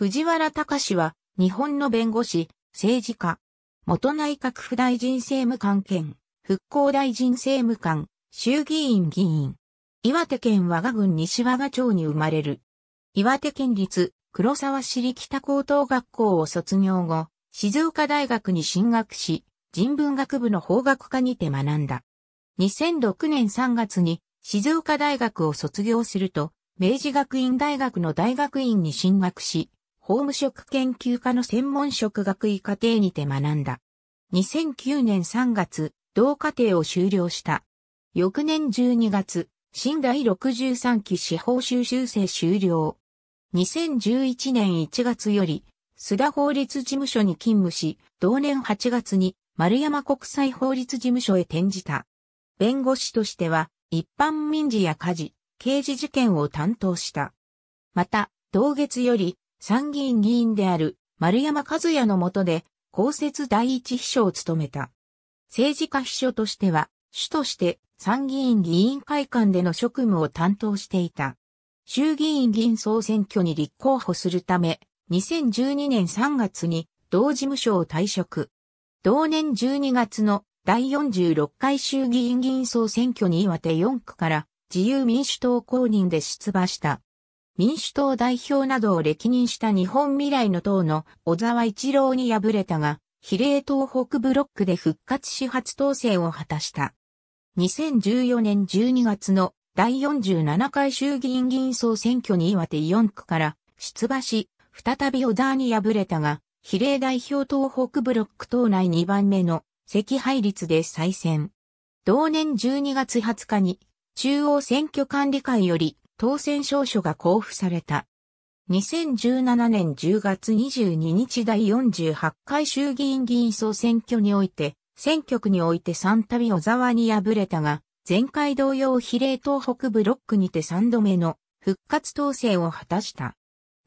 藤原隆は、日本の弁護士、政治家、元内閣府大臣政務官兼、復興大臣政務官、衆議院議員。岩手県和賀郡西和賀町に生まれる。岩手県立黒沢市北高等学校を卒業後、静岡大学に進学し、人文学部の法学科にて学んだ。2006年3月に静岡大学を卒業すると、明治学院大学の大学院に進学し、法務職研究科の専門職学位課程にて学んだ。2009年3月、同課程を修了した。翌年12月、新第63期司法修習生終了。2011年1月より、須田法律事務所に勤務し、同年8月に丸山国際法律事務所へ転じた。弁護士としては、一般民事や家事、刑事事件を担当した。また、同月より、参議院議員である丸山和也の下で公設第一秘書を務めた。政治家秘書としては、主として参議院議員会館での職務を担当していた。衆議院議員総選挙に立候補するため、2012年3月に同事務所を退職。同年12月の第46回衆議院議員総選挙に岩手4区から自由民主党公認で出馬した。民主党代表などを歴任した日本未来の党の小沢一郎に敗れたが、比例東北ブロックで復活し初当選を果たした。2014年12月の第47回衆議院議員総選挙に岩手4区から出馬し、再び小沢に敗れたが、比例代表東北ブロック党内2番目の赤配率で再選。同年12月20日に中央選挙管理会より当選証書が交付された。2017年10月22日第48回衆議院議員総選挙において、選挙区において3度小沢に敗れたが、前回同様比例東北ブロックにて3度目の復活当選を果たした。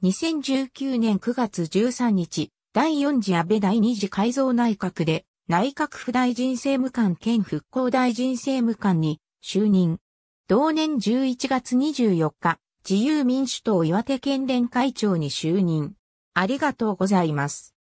2019年9月13日、第4次安倍第2次改造内閣で、内閣府大臣政務官兼復興大臣政務官に就任。同年11月24日、自由民主党岩手県連会長に就任。ありがとうございます。